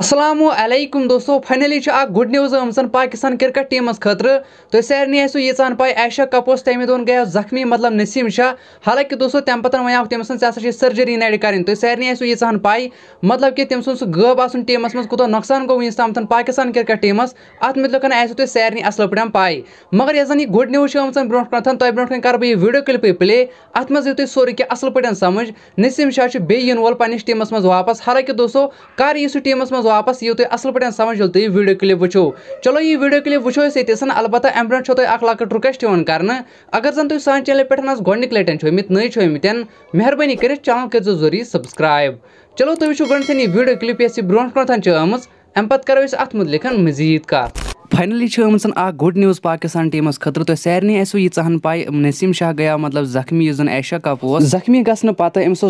असलम दोस्तों finally good news आम Pakistan cricket team खतर तुम सारे आसो यीचान पाए ऐशा कपूर्स तमें दोन गया जख्मी मतलब नसीम शाह हालांकि दोस्तों तम पे वन तमस ऐसा सर्जरी नाइड करें तुम सारे आसो यीचान मतलब कि तम सु गब आ टीमस मं कूत नुकसान गो वन तम पाकिस्तान क्रिकेट टीमस अत मुतल आसो सारे असल पे पाए मगर ये यह गुड न्यूज आम ब्रो कन तुम ब्रो कर वीडियो क्लिप प्ले अत मे तुम सोरे कह असल पे समझ नसीम शाह बे वोल पनस टीमस हालांकि दोस्तों कर यह टीमस मं वापस यू तुम असल पे समझ ये वीडियो क्लिप वो चलो ये वीडियो क्लिप वो अलबत् अमे पे तुम्हें लकट रिक्वेस्ट कर अगर जन तुम सान चैनल पे गोडनिक लटन चमित नई चमित मेहरबानी कर चैनल कर जरूरी सब्सक्राइब चलो तुम वो गो वीडियो क्लिप ये ब्रोह कम पत् करो अत मुतलिक मजीद कथ finally good news Pakistan team तो नसीम शाह गया मतलब जख्मी यु कप जख्मी गता अमस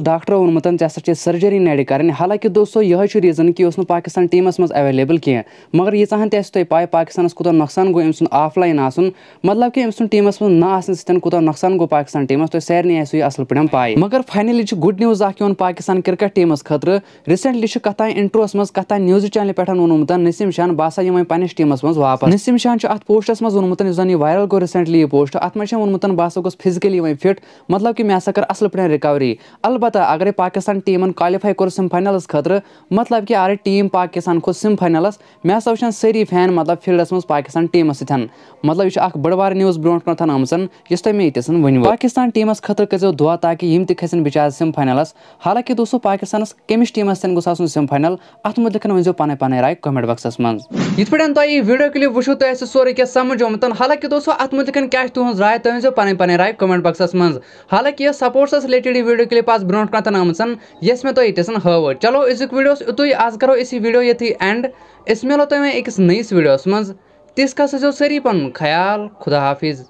सर्जरी नर कर हालांकि दोस्तों यह रीजन कि पाकिस्तान टीमस मज कह मगर ये हन तुम तो, तो पाकिस्तान तो कूद नुकसान गो आफ लाइन आसन मतलब कि अमस टीमस मे नसन नुकसान गो पाकिस्तान टीम तुम सारे अस असल पा पाई मगर फाइनली गुड न्यूज अं पाकिस्तान क्रिकेट टीमस खुद रिसेंटली कथा इंट्रोस मज कथा न्यूज चैनल पेट वोमुत नसीम शाह बहसा ये वे पीमस واپس نسیٖم شاہن چھُ اَتھ پوسٹَس منٛز ووٚنمُت یُس زَن یہِ وایرَل گوٚو ریٖسٮ۪نٛٹلی یہِ پوسٹ اَتھ منٛز چھِ ووٚنمُت بہٕ ہسا گوٚژھ فِزِکٔلی وۄنۍ فِٹ مطلب کہِ مےٚ ہسا کٔر اَصٕل پٲٹھۍ رِکَوری البتہ اگرَے پاکِستان ٹیٖمَن کالِفاے کوٚر سیٚمہِ فاینَلَس خٲطرٕ مطلب کہِ اَگرَے ٹیٖم پاکِستان کھوٚت سیٚمہِ فاینَلَس مےٚ ہسا وٕچھَن سٲری فین مطلب فیٖلڈَس منٛز پاکِستان ٹیٖمَس سۭتۍ مطلب یہِ چھُ اَکھ بٔڑ بار نِوٕز برونٛٹھ کُنَتھ آمژَن یُس تۄہہِ مےٚ ییٚتٮ۪س ؤنِو پاکِستان ٹیٖمَس خٲطرٕ کٔرۍزیو دعا تاکہِ یِم تہِ کھٔسن بِچار سیٚمہِ فاینَلَس حالانکہِ دوستو پاکِستانَس کٔمِس ٹیٖمَس تانۍ گوٚژھ آسُن سیٚمہِ فاینَل اَتھ متعلق ؤنۍزیو پَنٕنۍ پَنٕنۍ راے کومٮ۪نٛٹ بۄکسَس منٛز یِتھ پٲٹھۍ تۄہہِ یہِ ویٖڈیو क्लिप वो तो सोरे क्या समझ आमुत तो- हालांकि दोस्तों अत मुतक क्या तुम राय तुम पे पे राय कमेंट बक्सस मं हालांकि सपोर्ट्स रिलेटेड वीडियो क्लिप आज ब्रोह कहन आम इस मे तो ये हव चलो अजुक वीडियो युत आज करो तो इस वीडियो ये एंड इस मिलो तुम अकिस नईस वीडियोस मं तीस का सजो सारी पुन ख्याल खुदा हाफिज़